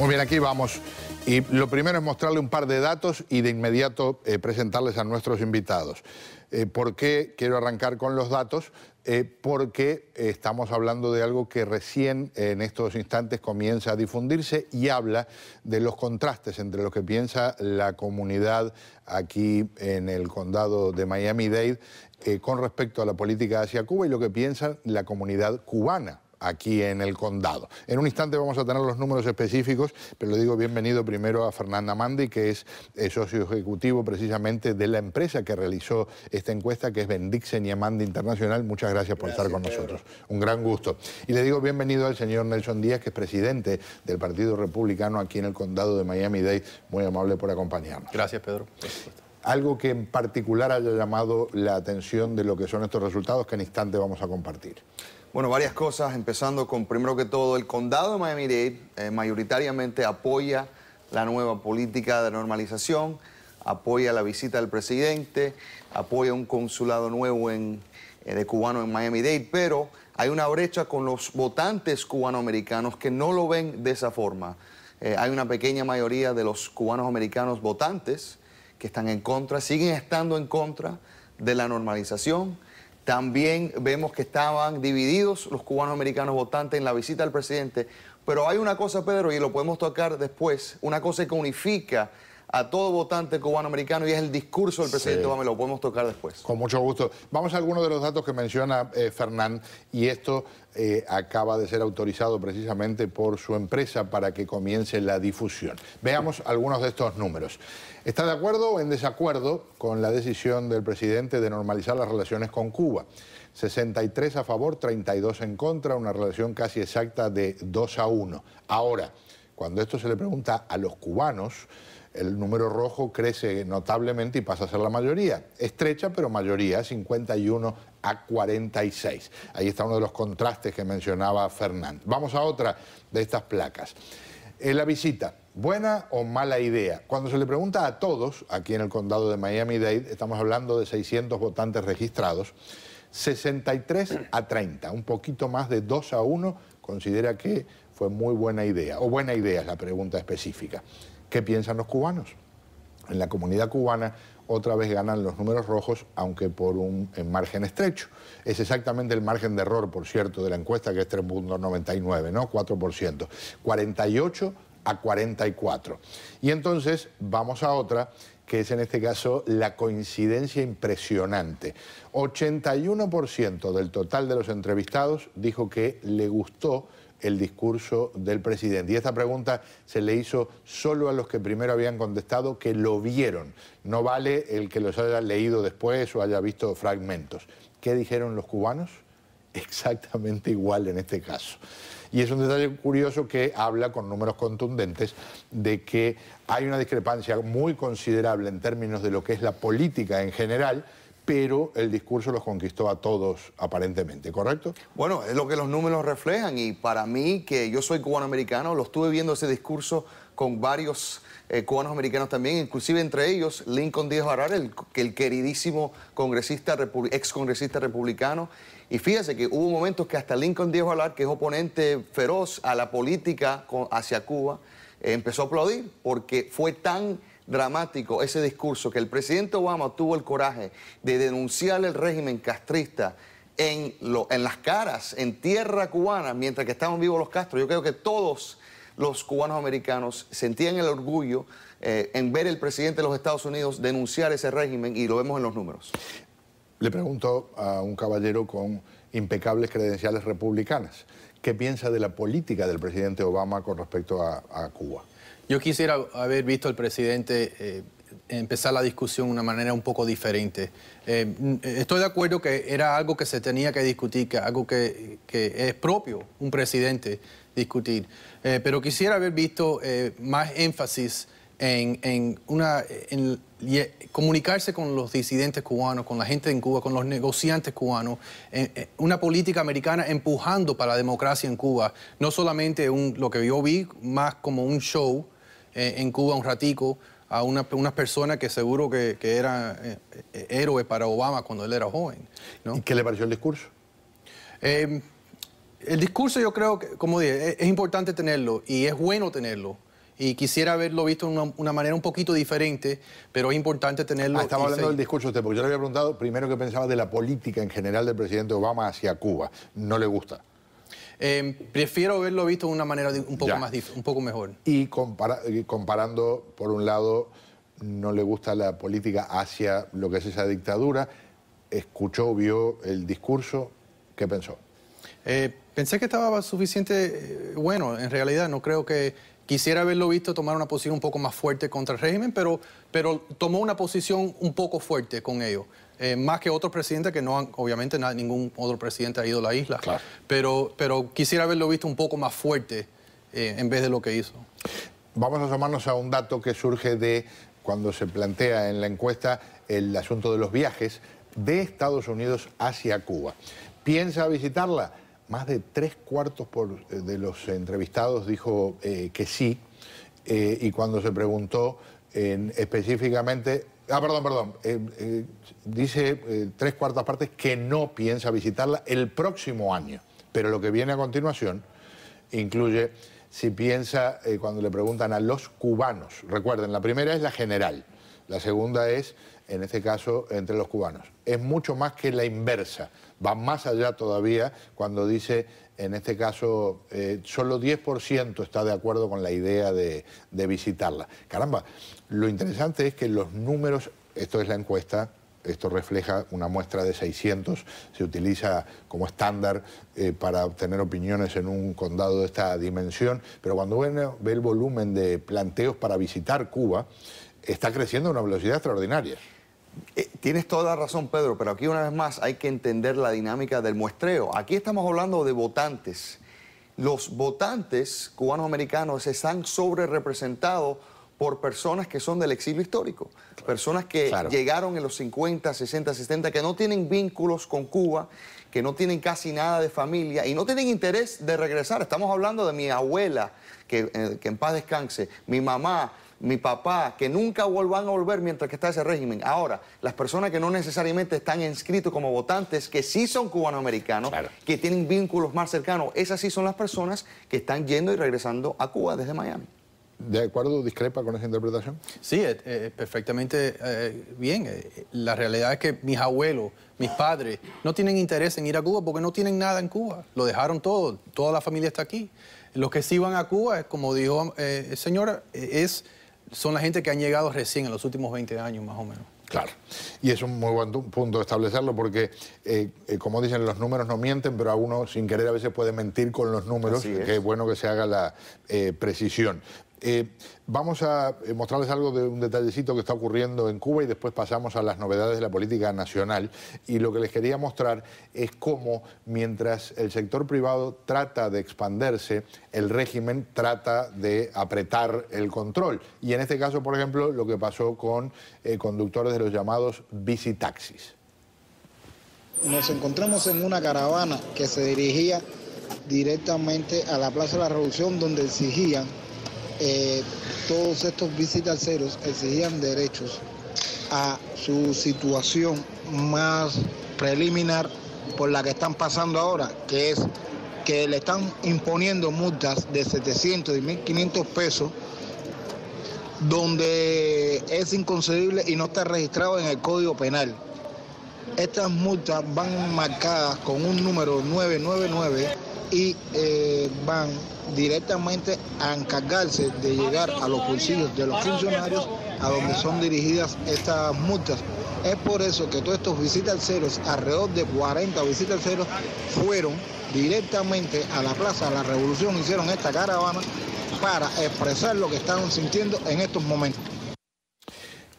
Muy bien, aquí vamos. Y lo primero es mostrarle un par de datos y de inmediato eh, presentarles a nuestros invitados. Eh, ¿Por qué quiero arrancar con los datos? Eh, porque estamos hablando de algo que recién en estos instantes comienza a difundirse y habla de los contrastes entre lo que piensa la comunidad aquí en el condado de Miami-Dade con respecto a la política hacia Cuba y lo que piensa la comunidad cubana aquí en el condado. En un instante vamos a tener los números específicos, pero le digo bienvenido primero a Fernanda Mandi, que es eh, socio ejecutivo precisamente de la empresa que realizó esta encuesta, que es Bendixen y Amandi Internacional. Muchas gracias por estar con nosotros. Un gran gusto. Y le digo bienvenido al señor Nelson Díaz, que es presidente del Partido Republicano aquí en el condado de Miami-Dade. Muy amable por acompañarnos. Gracias, Pedro. algo que en particular haya llamado la atención de lo que son estos resultados que en instante vamos a compartir. Bueno, varias cosas, empezando con, primero que todo, el condado de Miami-Dade eh, mayoritariamente apoya la nueva política de normalización, apoya la visita del presidente, apoya un consulado nuevo en, eh, de cubanos en Miami-Dade, pero hay una brecha con los votantes cubanoamericanos que no lo ven de esa forma. Eh, hay una pequeña mayoría de los cubanos americanos votantes que están en contra, siguen estando en contra de la normalización, también vemos que estaban divididos los cubanos americanos votantes en la visita al presidente. Pero hay una cosa, Pedro, y lo podemos tocar después, una cosa que unifica a todo votante cubano-americano y es el discurso del presidente sí. Obama, lo podemos tocar después. Con mucho gusto. Vamos a algunos de los datos que menciona eh, Fernán y esto eh, acaba de ser autorizado precisamente por su empresa para que comience la difusión. Veamos algunos de estos números. ¿Está de acuerdo o en desacuerdo con la decisión del presidente de normalizar las relaciones con Cuba? 63 a favor, 32 en contra, una relación casi exacta de 2 a 1. Ahora, cuando esto se le pregunta a los cubanos, el número rojo crece notablemente y pasa a ser la mayoría. Estrecha, pero mayoría, 51 a 46. Ahí está uno de los contrastes que mencionaba Fernández. Vamos a otra de estas placas. Eh, la visita, ¿buena o mala idea? Cuando se le pregunta a todos, aquí en el condado de Miami-Dade, estamos hablando de 600 votantes registrados, 63 a 30, un poquito más de 2 a 1, considera que fue muy buena idea, o buena idea es la pregunta específica. ¿Qué piensan los cubanos? En la comunidad cubana otra vez ganan los números rojos, aunque por un margen estrecho. Es exactamente el margen de error, por cierto, de la encuesta, que es 3.99, ¿no? 4%. 48 a 44. Y entonces vamos a otra, que es en este caso la coincidencia impresionante. 81% del total de los entrevistados dijo que le gustó el discurso del presidente. Y esta pregunta se le hizo solo a los que primero habían contestado que lo vieron. No vale el que los haya leído después o haya visto fragmentos. ¿Qué dijeron los cubanos? Exactamente igual en este caso. Y es un detalle curioso que habla con números contundentes de que hay una discrepancia muy considerable en términos de lo que es la política en general pero el discurso los conquistó a todos aparentemente, ¿correcto? Bueno, es lo que los números reflejan y para mí, que yo soy cubanoamericano, lo estuve viendo ese discurso con varios eh, cubanos americanos también, inclusive entre ellos Lincoln Díaz Barrar, el, el queridísimo congresista, ex congresista republicano. Y fíjese que hubo momentos que hasta Lincoln Díaz Barrar, que es oponente feroz a la política hacia Cuba, empezó a aplaudir porque fue tan dramático ese discurso que el presidente Obama tuvo el coraje de denunciar el régimen castrista en, las caras, en tierra cubana, mientras que estaban vivos los castros. Yo creo que todos los cubanos americanos sentían el orgullo eh, en ver el presidente de los Estados Unidos denunciar ese régimen y lo vemos en los números. Le pregunto a un caballero con impecables credenciales republicanas, ¿qué piensa de la política del presidente Obama con respecto a Cuba? Yo quisiera haber visto al presidente eh, empezar la discusión de una manera un poco diferente. Eh, estoy de acuerdo que era algo que se tenía que discutir, algo que, es propio un presidente discutir, eh, pero quisiera haber visto más énfasis en, comunicarse con los disidentes cubanos, con la gente en Cuba, con los negociantes cubanos, una política americana empujando para la democracia en Cuba, no solamente un, lo que yo vi más como un show, eh, en Cuba un ratico a una, unas personas que seguro que, era eran eh, eh, héroes para Obama cuando él era joven. ¿Y qué le pareció el discurso? Em, el discurso yo creo que, como dije, e, es, importante tenerlo y es bueno tenerlo. Y quisiera haberlo visto de una, manera un poquito diferente, pero es importante tenerlo. Ah, estaba hablando del discurso usted, porque yo le había preguntado primero que pensaba de la política en general del presidente Obama hacia Cuba. No le gusta. Em, prefiero haberlo visto de una manera un poco, más un poco mejor. Y comparando, por un lado, no le gusta la política hacia lo que es esa dictadura, escuchó, vio el discurso, ¿qué pensó? Eh, pensé que estaba suficiente eh, bueno, en realidad no creo que quisiera haberlo visto tomar una posición un poco más fuerte contra el régimen, pero, pero tomó una posición un poco fuerte con ello. Eh, más que otros presidentes que no han, obviamente ningún otro presidente ha ido a la isla, pero, pero quisiera haberlo visto un poco más fuerte eh, en vez de lo que hizo. Vamos a sumarnos a un dato que surge de cuando se plantea en la encuesta el asunto de los viajes de Estados Unidos hacia Cuba. ¿Piensa visitarla? Más de tres cuartos eh, de los entrevistados dijo que sí, y cuando se preguntó específicamente Ah, perdón, perdón. Eh, eh, dice eh, tres cuartas partes que no piensa visitarla el próximo año. Pero lo que viene a continuación incluye si piensa, cuando le preguntan a los cubanos, recuerden, la primera es la general, la segunda es en este caso, entre los cubanos. Es mucho más que la inversa, va más allá todavía cuando dice, en este caso, eh, solo 10% está de acuerdo con la idea de, visitarla. Caramba, lo interesante es que los números, esto es la encuesta, esto refleja una muestra de 600, se utiliza como estándar eh, para obtener opiniones en un condado de esta dimensión, pero cuando uno ve el volumen de planteos para visitar Cuba, está creciendo a una velocidad extraordinaria. Eh, tienes toda la razón, Pedro, pero aquí una vez más hay que entender la dinámica del muestreo. Aquí estamos hablando de votantes. Los votantes cubanos-americanos están sobre representados por personas que son del exilio histórico, personas que llegaron en los 50, 60, 70, que no tienen vínculos con Cuba, que no tienen casi nada de familia y no tienen interés de regresar. Estamos hablando de mi abuela, que, eh, que en paz descanse, mi mamá, mi papá, que nunca vuelvan a volver mientras que está ese régimen. Ahora, las personas que no necesariamente están inscritos como votantes, que sí son cubanoamericanos, que tienen vínculos más cercanos, esas sí son las personas que están yendo y regresando a Cuba desde Miami. ¿De acuerdo discrepa con esa interpretación? Sí, eh, eh, perfectamente eh, bien. La realidad es que mis abuelos, mis padres, no tienen interés en ir a Cuba porque no tienen nada en Cuba. Lo dejaron todo, toda la familia está aquí. Los que sí van a Cuba, como dijo el señora, es son la gente que han llegado recién en los últimos 20 años más o menos. Claro, y es un muy buen punto establecerlo porque, eh, eh, como dicen, los números no mienten, pero a uno sin querer a veces puede mentir con los números, es. que es bueno que se haga la eh, precisión. Eh, vamos a eh, mostrarles algo de un detallecito que está ocurriendo en Cuba y después pasamos a las novedades de la política nacional. Y lo que les quería mostrar es cómo mientras el sector privado trata de expandirse, el régimen trata de apretar el control. Y en este caso, por ejemplo, lo que pasó con eh, conductores de los llamados bicitaxis. Nos encontramos en una caravana que se dirigía directamente a la Plaza de la Revolución donde exigían eh, todos estos visitaceros exigían derechos a su situación más preliminar por la que están pasando ahora, que es que le están imponiendo multas de 700 y 1500 pesos, donde es inconcebible y no está registrado en el Código Penal. Estas multas van marcadas con un número 999 y eh, van directamente a encargarse de llegar a los bolsillos de los funcionarios a donde son dirigidas estas multas. Es por eso que todos estos visitas ceros, alrededor de 40 visitas ceros, fueron directamente a la Plaza de la Revolución, hicieron esta caravana para expresar lo que estaban sintiendo en estos momentos.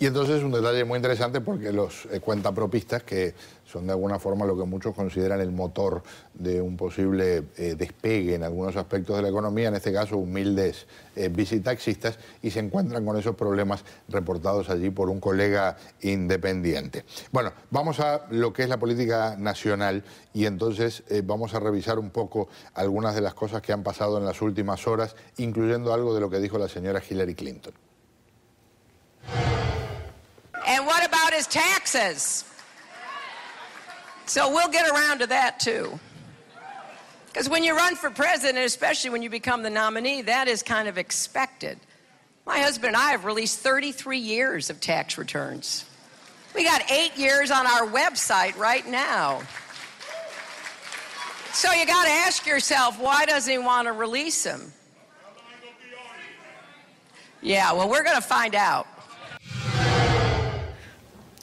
Y entonces es un detalle muy interesante porque los eh, cuentapropistas, que son de alguna forma lo que muchos consideran el motor de un posible eh, despegue en algunos aspectos de la economía, en este caso humildes eh, visitaxistas, y se encuentran con esos problemas reportados allí por un colega independiente. Bueno, vamos a lo que es la política nacional y entonces vamos a revisar un poco algunas de las cosas que han pasado en las últimas horas, incluyendo algo de lo que dijo la señora Hillary Clinton. And what about his taxes? So we'll get around to that too. Because when you run for president, especially when you become the nominee, that is kind of expected. My husband and I have released 33 years of tax returns. We got eight years on our website right now. So you got to ask yourself, why doesn't he want to release them? Yeah, well, we're going to find out.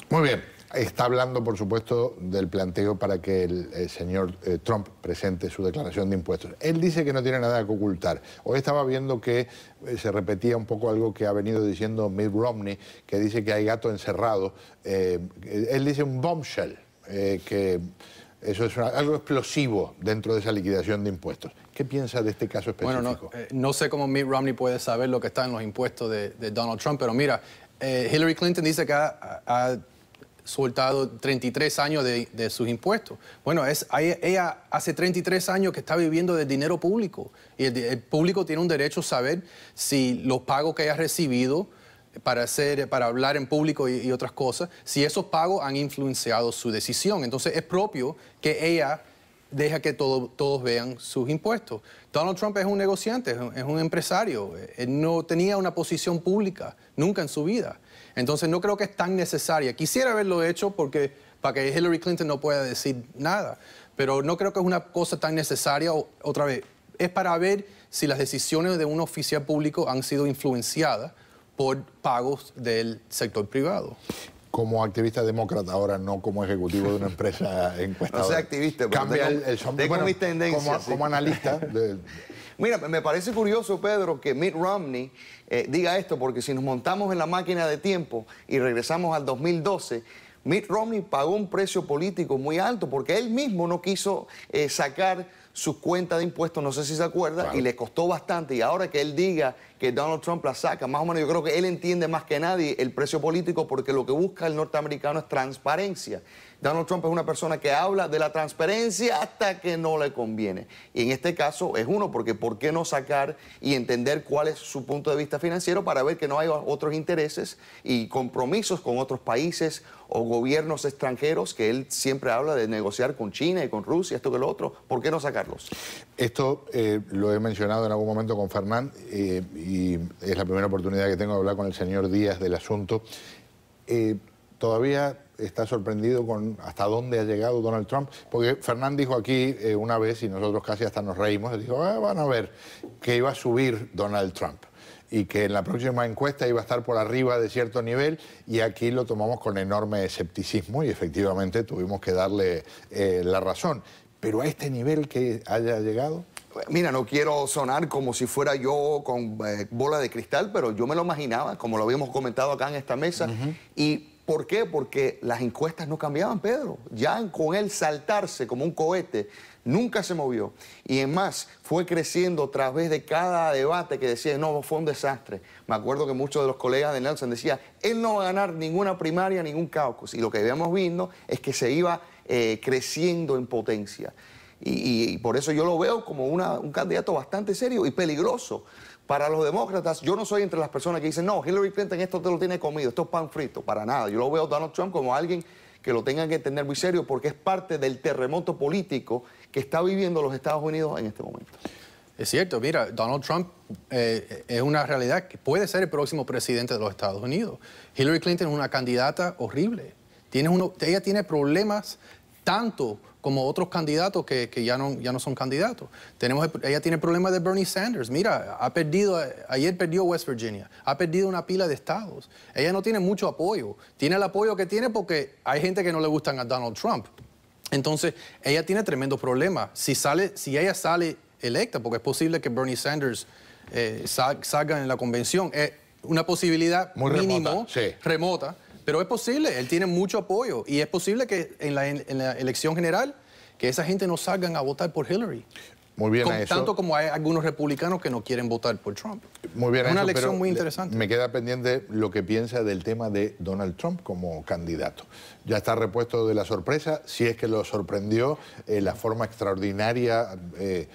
Muy bien. Está hablando, por supuesto, del planteo para que el, señor eh, Trump presente su declaración de impuestos. Él dice que no tiene nada que ocultar. Hoy estaba viendo que eh, se repetía un poco algo que ha venido diciendo Mitt Romney, que dice que hay gato encerrado. Eh, él dice un bombshell, que eso es algo explosivo dentro de esa liquidación de impuestos. ¿Qué piensa de este caso específico? Bueno, no, sé cómo Mitt Romney puede saber lo que está en los impuestos de, Donald Trump, pero mira, Hillary Clinton dice que ha soltado 33 años de, sus impuestos. Bueno, es, ella hace 33 años que está viviendo de dinero público y el, público tiene un derecho a saber si los pagos que haya recibido para, hacer, para hablar en público y, otras cosas, si esos pagos han influenciado su decisión. Entonces es propio que ella deja que todos vean sus impuestos. Donald Trump es un negociante, es un, empresario, no tenía una posición pública nunca en su vida. Entonces no creo que es tan necesaria. Quisiera haberlo hecho porque para que Hillary Clinton no pueda decir nada, pero no creo que es una cosa tan necesaria. otra vez, es para ver si las decisiones de un oficial público han sido influenciadas por pagos del sector privado como activista demócrata ahora, no como ejecutivo de una empresa encuestadora. No sea activista, tengo, el, tendencias. como, como, analista. De, Mira, me parece curioso, Pedro, que Mitt Romney eh, diga esto, porque si nos montamos en la máquina de tiempo y regresamos al 2012, Mitt Romney pagó un precio político muy alto porque él mismo no quiso eh, sacar sus cuentas de impuestos, no sé si se acuerda, y le costó bastante. Y ahora que él diga que Donald Trump la saca, más o menos yo creo que él entiende más que nadie el precio político porque lo que busca el norteamericano es transparencia. Donald Trump es una persona que habla de la transparencia hasta que no le conviene. Y en este caso es uno, porque ¿por qué no sacar y entender cuál es su punto de vista financiero para ver que no hay otros intereses y compromisos con otros países o gobiernos extranjeros que él siempre habla de negociar con China y con Rusia, esto que lo otro? ¿Por qué no sacarlos? Esto eh, lo he mencionado en algún momento con Fernán eh, y es la primera oportunidad que tengo de hablar con el señor Díaz del asunto. Eh, todavía está sorprendido con hasta dónde ha llegado Donald Trump, porque Fernán dijo aquí eh, una vez, y nosotros casi hasta nos reímos, dijo, ah, van a ver, que iba a subir Donald Trump y que en la próxima encuesta iba a estar por arriba de cierto nivel y aquí lo tomamos con enorme escepticismo y efectivamente tuvimos que darle eh, la razón. Pero a este nivel que haya llegado... Mira, no quiero sonar como si fuera yo con eh, bola de cristal, pero yo me lo imaginaba, como lo habíamos comentado acá en esta mesa, y ¿Por qué? Porque las encuestas no cambiaban, Pedro. Ya con él saltarse como un cohete, nunca se movió. Y es más, fue creciendo a través de cada debate que decía, no, fue un desastre. Me acuerdo que muchos de los colegas de Nelson decían, él no va a ganar ninguna primaria, ningún caucus. Y lo que habíamos visto es que se iba eh, creciendo en potencia. Y, por eso yo lo veo como un candidato bastante serio y peligroso. Para los demócratas, yo no soy entre las personas que dicen, no, Hillary Clinton esto te lo tiene comido, esto es pan frito, para nada. Yo lo veo a Donald Trump como alguien que lo tenga que tener muy serio porque es parte del terremoto político que está viviendo los Estados Unidos en este momento. Es cierto, mira, Donald Trump eh, es una realidad que puede ser el próximo presidente de los Estados Unidos. Hillary Clinton es una candidata horrible. Tiene ella tiene problemas tanto como otros candidatos que, ya, no, ya no son candidatos. Tenemos, ella tiene problemas de Bernie Sanders. Mira, ha perdido, ayer perdió West Virginia, ha perdido una pila de estados. Ella no tiene mucho apoyo. Tiene el apoyo que tiene porque hay gente que no le gustan a Donald Trump. Entonces, ella tiene tremendo problema Si, sale, si ella sale electa, porque es posible que Bernie Sanders eh, salga en la convención, es una posibilidad Muy mínimo, remota pero es posible, él tiene mucho apoyo y es posible que en la, elección general que esa gente no salgan a votar por Hillary. Muy bien, Tanto como hay algunos republicanos que no quieren votar por Trump. Muy bien, Una elección muy interesante. Me queda pendiente lo que piensa del tema de Donald Trump como candidato. Ya está repuesto de la sorpresa, si es que lo sorprendió eh, la forma extraordinaria. Eh,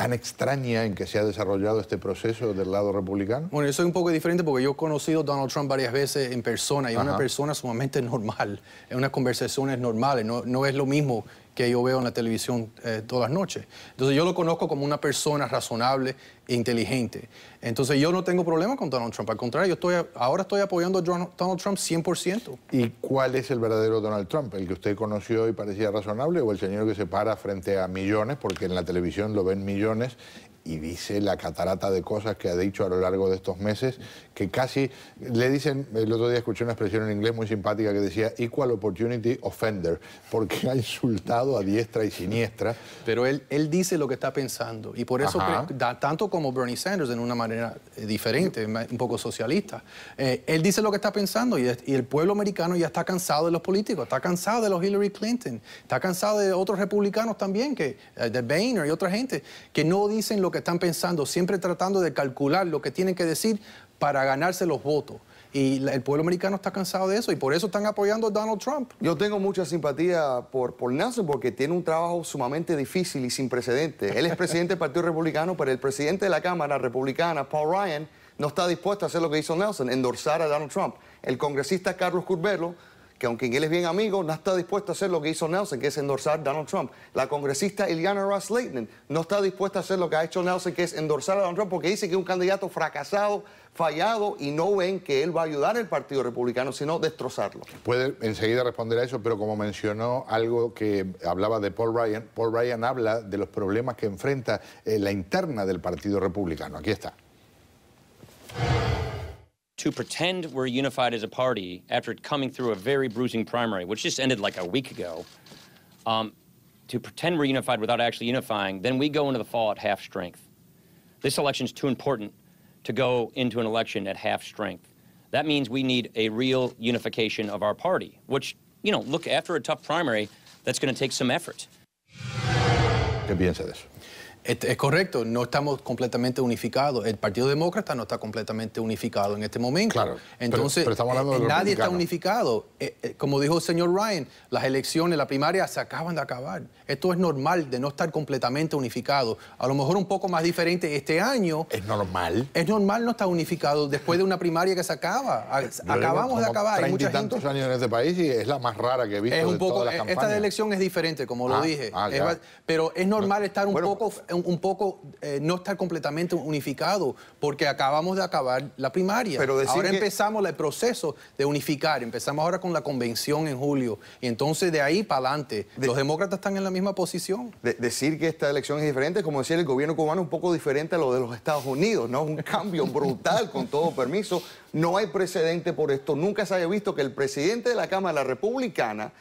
tan extraña en que se ha desarrollado este proceso del lado republicano? Bueno, eso es un poco diferente porque yo he conocido a Donald Trump varias veces en persona y es una persona sumamente normal, en unas conversaciones normales, no, no es lo mismo que yo veo en la televisión eh, todas las noches. Entonces yo lo conozco como una persona razonable e inteligente. Entonces yo no tengo problema con Donald Trump. Al contrario, yo estoy, ahora estoy apoyando a Donald Trump 100%. ¿Y cuál es el verdadero Donald Trump? ¿El que usted conoció y parecía razonable o el señor que se para frente a millones, porque en la televisión lo ven millones y dice la catarata de cosas que ha dicho a lo largo de estos meses, que casi le dicen, el otro día escuché una expresión en inglés muy simpática que decía equal opportunity offender, porque ha insultado a diestra y siniestra. Pero él, él dice lo que está pensando y por eso, da, tanto como Bernie Sanders, en una manera eh, diferente, un poco socialista, eh, él dice lo que está pensando y, el pueblo americano ya está cansado de los políticos, está cansado de los Hillary Clinton, está cansado de otros republicanos también, que, eh, de Boehner y otra gente, que no dicen lo que están pensando, siempre tratando de calcular lo que tienen que decir para ganarse los votos. Y el pueblo americano está cansado de eso y por eso están apoyando a Donald Trump. Yo tengo mucha simpatía por, por Nelson porque tiene un trabajo sumamente difícil y sin precedentes. Él es presidente del Partido Republicano, pero el presidente de la Cámara Republicana, Paul Ryan, no está dispuesto a hacer lo que hizo Nelson, endorsar a Donald Trump. El congresista Carlos Curbelo que aunque él es bien amigo, no está dispuesto a hacer lo que hizo Nelson, que es endorsar a Donald Trump. La congresista Ileana Ross Leighton no está dispuesta a hacer lo que ha hecho Nelson, que es endorsar a Donald Trump, porque dice que es un candidato fracasado, fallado, y no ven que él va a ayudar al Partido Republicano, sino destrozarlo. Puede enseguida responder a eso, pero como mencionó algo que hablaba de Paul Ryan, Paul Ryan habla de los problemas que enfrenta eh, la interna del Partido Republicano. Aquí está. to pretend we're unified as a party after coming through a very bruising primary, which just ended like a week ago, um, to pretend we're unified without actually unifying, then we go into the fall at half strength. This election is too important to go into an election at half strength. That means we need a real unification of our party, which, you know, look, after a tough primary, that's going to take some effort. Qué piensa into this. Es, correcto, no estamos completamente unificados. El Partido Demócrata no está completamente unificado en este momento. Claro. Entonces, pero, eh, de nadie está unificado. Eh, eh, como dijo el señor Ryan, las elecciones, la primaria se acaban de acabar. Esto es normal de no estar completamente unificado. A lo mejor un poco más diferente este año. Es normal. Es normal no estar unificado después de una primaria que se acaba. Acabamos de acabar. Hay tantos años en este país y es la más rara que he visto. Es un poco, todas esta elección es diferente, como lo ah, dije. Ah, pero es normal estar un poco un, poco eh, no estar completamente unificado, porque acabamos de acabar la primaria. Pero ahora empezamos el proceso de unificar, empezamos ahora con la convención en julio, y entonces de ahí para adelante, los demócratas están en la misma posición. decir que esta elección es diferente, como decía el gobierno cubano, un poco diferente a lo de los Estados Unidos, ¿no? Un cambio brutal, con todo permiso. No hay precedente por esto, nunca se haya visto que el presidente de la Cámara Republicana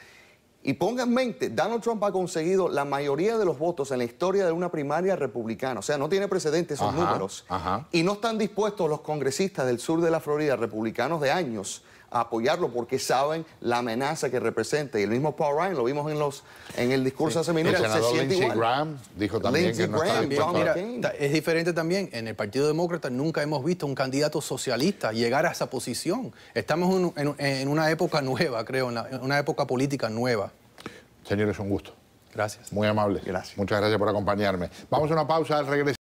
y ponga en mente, Donald Trump ha conseguido la mayoría de los votos en la historia de una primaria republicana. O sea, no tiene precedentes esos números. Y no están dispuestos los congresistas del sur de la Florida, republicanos de años, apoyarlo porque saben la amenaza que representa. Y el mismo Paul Ryan, lo vimos en, los, en el discurso hace minutos, se siente Graham dijo también que no está es diferente también. En el Partido Demócrata nunca hemos visto un candidato socialista llegar a esa posición. Estamos en, una época nueva, creo, en, una época política nueva. Señores, un gusto. Gracias. Muy amable. Gracias. Muchas gracias por acompañarme. Vamos a una pausa al regreso.